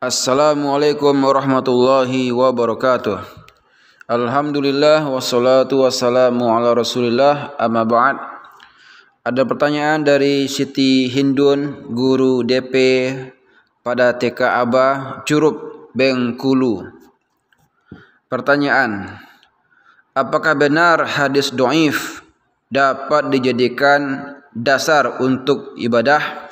Assalamualaikum warahmatullahi wabarakatuh. Alhamdulillah wassalatu wassalamu ala Rasulillah amma ba'd. Ada pertanyaan dari Siti Hindun, guru DP pada TK Aba Curup Bengkulu. Pertanyaan, apakah benar hadis do'if dapat dijadikan dasar untuk ibadah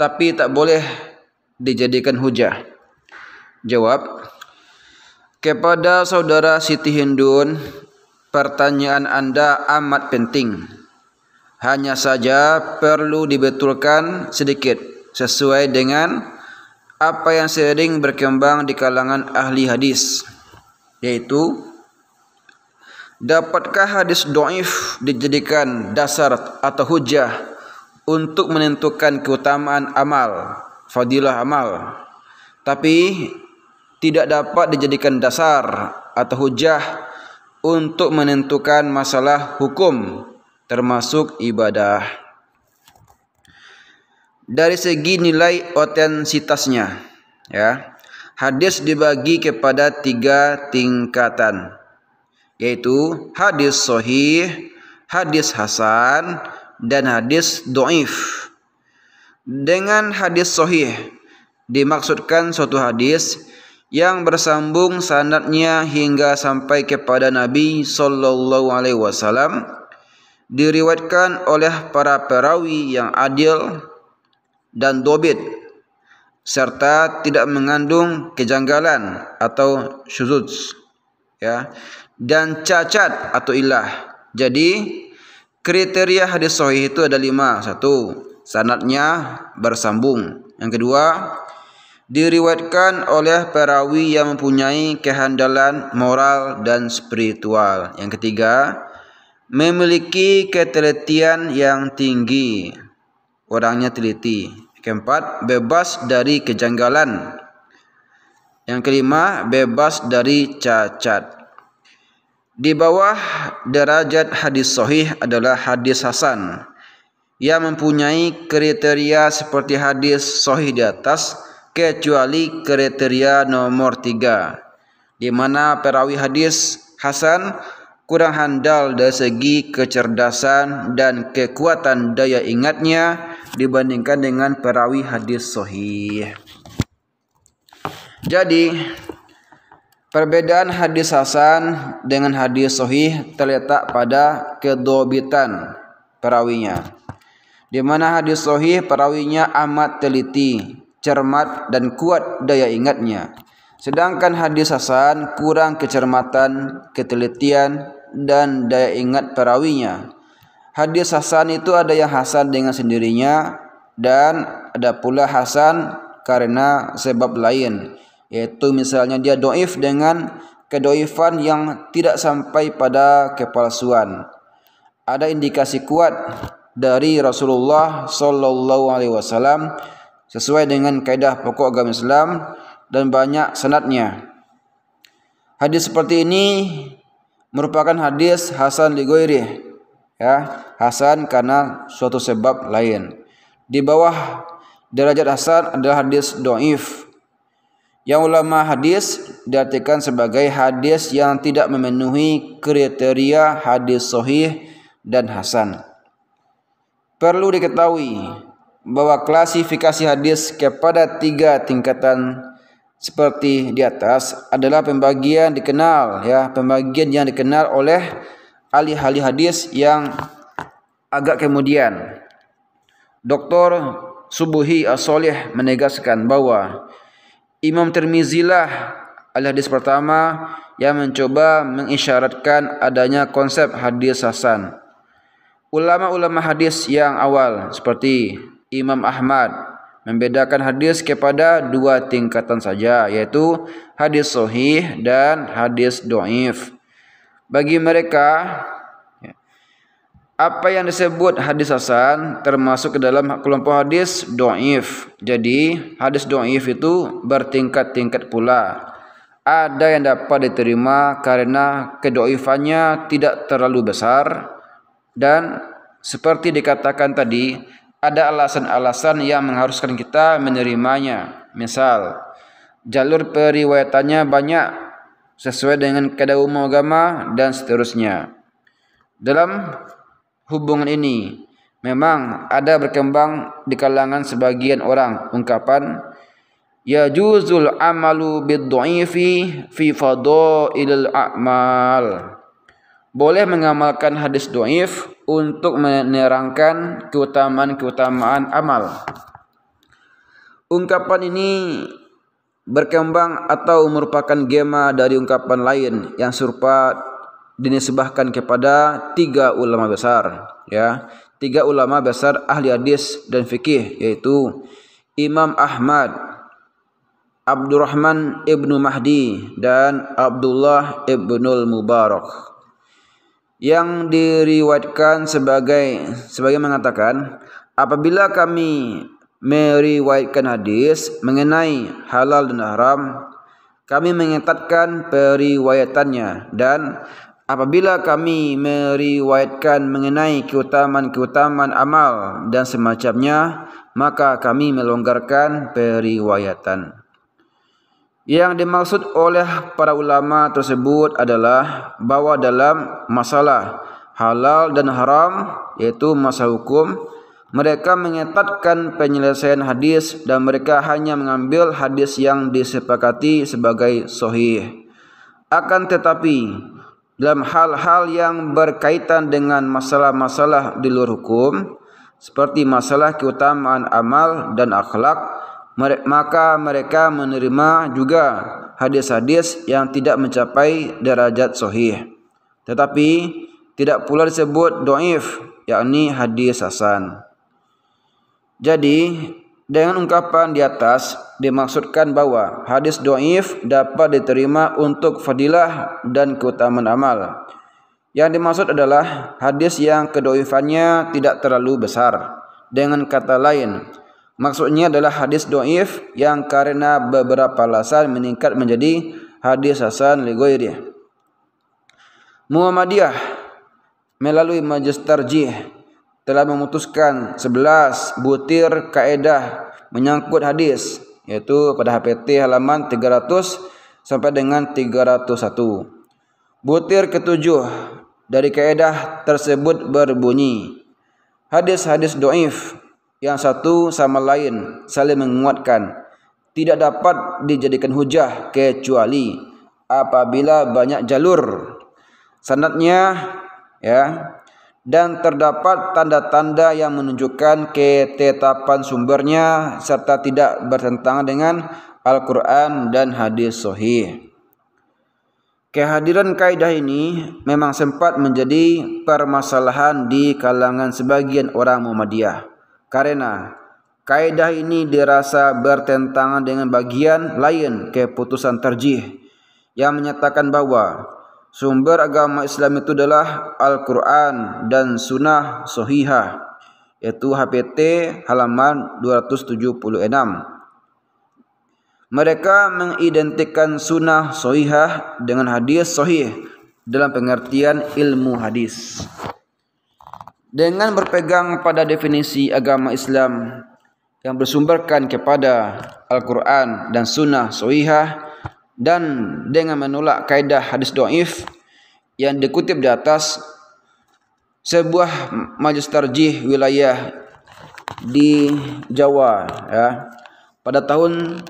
tapi tak boleh dijadikan hujah? Jawab, kepada saudara Siti Hindun, pertanyaan Anda amat penting. Hanya saja perlu dibetulkan sedikit sesuai dengan apa yang sering berkembang di kalangan ahli hadis yaitu dapatkah hadis doif dijadikan dasar atau hujah untuk menentukan keutamaan amal fadilah amal tapi tidak dapat dijadikan dasar atau hujah untuk menentukan masalah hukum termasuk ibadah. Dari segi nilai otensitasnya, ya. Hadis dibagi kepada tiga tingkatan, yaitu hadis sohih, hadis hasan, dan hadis doif. Dengan hadis sohih dimaksudkan suatu hadis yang bersambung sanatnya hingga sampai kepada Nabi Shallallahu Alaihi Wasallam diriwayatkan oleh para perawi yang adil dan dobit serta tidak mengandung kejanggalan atau syuzud ya dan cacat atau ilah jadi kriteria hadis sahih itu ada lima satu sanatnya bersambung. Yang kedua, diriwayatkan oleh perawi yang mempunyai kehandalan moral dan spiritual. Yang ketiga, memiliki ketelitian yang tinggi. Orangnya teliti. Keempat, bebas dari kejanggalan. Yang kelima, bebas dari cacat. Di bawah derajat hadis sahih adalah hadis hasan yang mempunyai kriteria seperti hadis sohih di atas kecuali kriteria nomor tiga di mana perawi hadis Hasan kurang handal dari segi kecerdasan dan kekuatan daya ingatnya dibandingkan dengan perawi hadis sohih jadi Perbedaan hadis Hasan dengan hadis Sohih terletak pada kedobitan perawinya. Di mana hadis sahih perawinya amat teliti, cermat dan kuat daya ingatnya. Sedangkan hadis hasan kurang kecermatan, ketelitian dan daya ingat perawinya. Hadis hasan itu ada yang hasan dengan sendirinya dan ada pula hasan karena sebab lain yaitu misalnya dia doif dengan kedoifan yang tidak sampai pada kepalsuan. Ada indikasi kuat dari Rasulullah Shallallahu Alaihi Wasallam sesuai dengan kaidah pokok agama Islam dan banyak senatnya. Hadis seperti ini merupakan hadis Hasan Ligoiri ya Hasan karena suatu sebab lain. Di bawah derajat Hasan adalah hadis doif yang ulama hadis diartikan sebagai hadis yang tidak memenuhi kriteria hadis sohih dan hasan. Perlu diketahui bahwa klasifikasi hadis kepada tiga tingkatan seperti di atas adalah pembagian dikenal ya pembagian yang dikenal oleh ahli-ahli hadis yang agak kemudian Dr. Subuhi As-Soleh menegaskan bahwa Imam Termizilah ahli hadis pertama yang mencoba mengisyaratkan adanya konsep hadis hasan ulama-ulama hadis yang awal seperti Imam Ahmad membedakan hadis kepada dua tingkatan saja yaitu hadis sahih dan hadis doif. Bagi mereka ya, apa yang disebut hadis hasan termasuk ke dalam kelompok hadis doif. Jadi hadis doif itu bertingkat-tingkat pula. Ada yang dapat diterima karena kedoifannya tidak terlalu besar dan seperti dikatakan tadi, ada alasan-alasan yang mengharuskan kita menerimanya. Misal, jalur periwayatannya banyak sesuai dengan keadaan umum agama dan seterusnya. Dalam hubungan ini, memang ada berkembang di kalangan sebagian orang ungkapan ya juzul amalu bid fi fadailil a'mal boleh mengamalkan hadis doif untuk menerangkan keutamaan-keutamaan amal. Ungkapan ini berkembang atau merupakan gema dari ungkapan lain yang serupa dinisbahkan kepada tiga ulama besar ya tiga ulama besar ahli hadis dan fikih yaitu Imam Ahmad Abdurrahman ibnu Mahdi dan Abdullah ibnul Mubarak yang diriwayatkan sebagai sebagai mengatakan apabila kami meriwayatkan hadis mengenai halal dan haram kami mengetatkan periwayatannya dan apabila kami meriwayatkan mengenai keutamaan-keutamaan amal dan semacamnya maka kami melonggarkan periwayatan Yang dimaksud oleh para ulama tersebut adalah bahwa dalam masalah halal dan haram yaitu masalah hukum mereka mengetatkan penyelesaian hadis dan mereka hanya mengambil hadis yang disepakati sebagai sohih. Akan tetapi dalam hal-hal yang berkaitan dengan masalah-masalah di luar hukum seperti masalah keutamaan amal dan akhlak maka mereka menerima juga hadis-hadis yang tidak mencapai derajat sahih. Tetapi tidak pula disebut doif, yakni hadis hasan. Jadi, dengan ungkapan di atas dimaksudkan bahwa hadis doif dapat diterima untuk fadilah dan keutamaan amal. Yang dimaksud adalah hadis yang kedoifannya tidak terlalu besar. Dengan kata lain, Maksudnya adalah hadis do'if yang karena beberapa alasan meningkat menjadi hadis hasan ligoiriyah. Muhammadiyah melalui majelis tarjih telah memutuskan 11 butir kaedah menyangkut hadis yaitu pada HPT halaman 300 sampai dengan 301. Butir ketujuh dari kaedah tersebut berbunyi hadis-hadis do'if yang satu sama lain saling menguatkan tidak dapat dijadikan hujah kecuali apabila banyak jalur sanatnya ya dan terdapat tanda-tanda yang menunjukkan ketetapan sumbernya serta tidak bertentangan dengan Al-Quran dan hadis sahih. Kehadiran kaidah ini memang sempat menjadi permasalahan di kalangan sebagian orang Muhammadiyah. Karena kaidah ini dirasa bertentangan dengan bagian lain keputusan terjih yang menyatakan bahwa sumber agama Islam itu adalah Al-Quran dan Sunnah Sohihah yaitu HPT halaman 276. Mereka mengidentikan sunnah sohihah dengan hadis sohih dalam pengertian ilmu hadis dengan berpegang pada definisi agama Islam yang bersumberkan kepada Al-Quran dan Sunnah Soihah dan dengan menolak kaidah hadis doif yang dikutip di atas sebuah majlis tarjih wilayah di Jawa ya pada tahun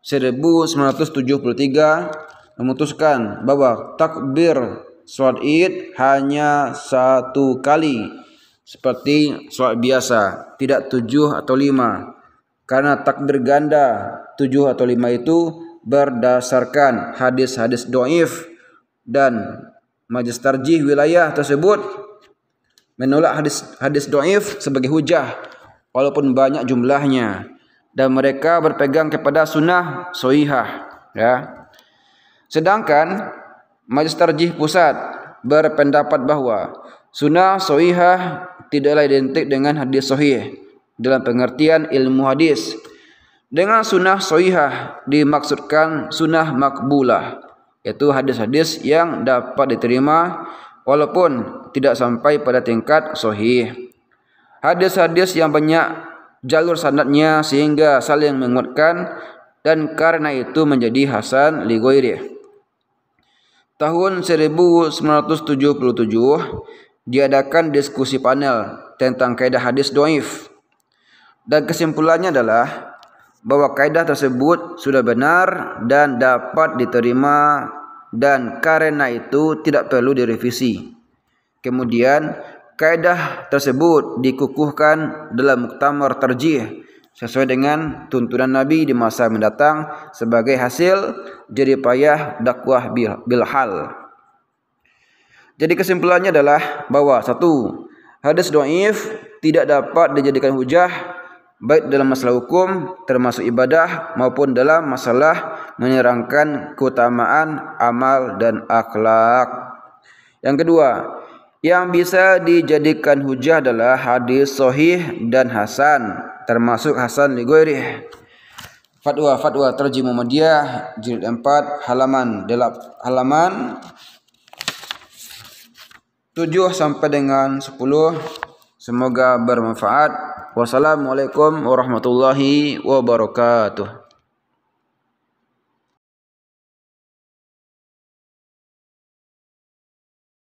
1973 memutuskan bahwa takbir sholat id hanya satu kali seperti sholat biasa tidak tujuh atau lima karena tak ganda tujuh atau lima itu berdasarkan hadis-hadis doif dan majlis tarjih wilayah tersebut menolak hadis hadis doif sebagai hujah walaupun banyak jumlahnya dan mereka berpegang kepada sunnah soihah ya sedangkan majlis tarjih pusat berpendapat bahwa sunnah soihah tidaklah identik dengan hadis sahih dalam pengertian ilmu hadis. Dengan sunnah sahihah dimaksudkan sunnah makbulah, yaitu hadis-hadis yang dapat diterima walaupun tidak sampai pada tingkat sahih. Hadis-hadis yang banyak jalur sanadnya sehingga saling menguatkan dan karena itu menjadi hasan li Tahun 1977 diadakan diskusi panel tentang kaidah hadis doif. Dan kesimpulannya adalah bahwa kaidah tersebut sudah benar dan dapat diterima dan karena itu tidak perlu direvisi. Kemudian kaidah tersebut dikukuhkan dalam muktamar terjih sesuai dengan tuntunan Nabi di masa mendatang sebagai hasil jerih payah dakwah bilhal. Jadi kesimpulannya adalah bahwa satu, hadis doif tidak dapat dijadikan hujah baik dalam masalah hukum termasuk ibadah maupun dalam masalah menyerangkan keutamaan amal dan akhlak. Yang kedua, yang bisa dijadikan hujah adalah hadis sohih dan hasan termasuk hasan ligoiri. Fatwa Fatwa Terjemah media jilid 4 halaman dalam halaman 7 sampai dengan 10. Semoga bermanfaat. Wassalamualaikum warahmatullahi wabarakatuh.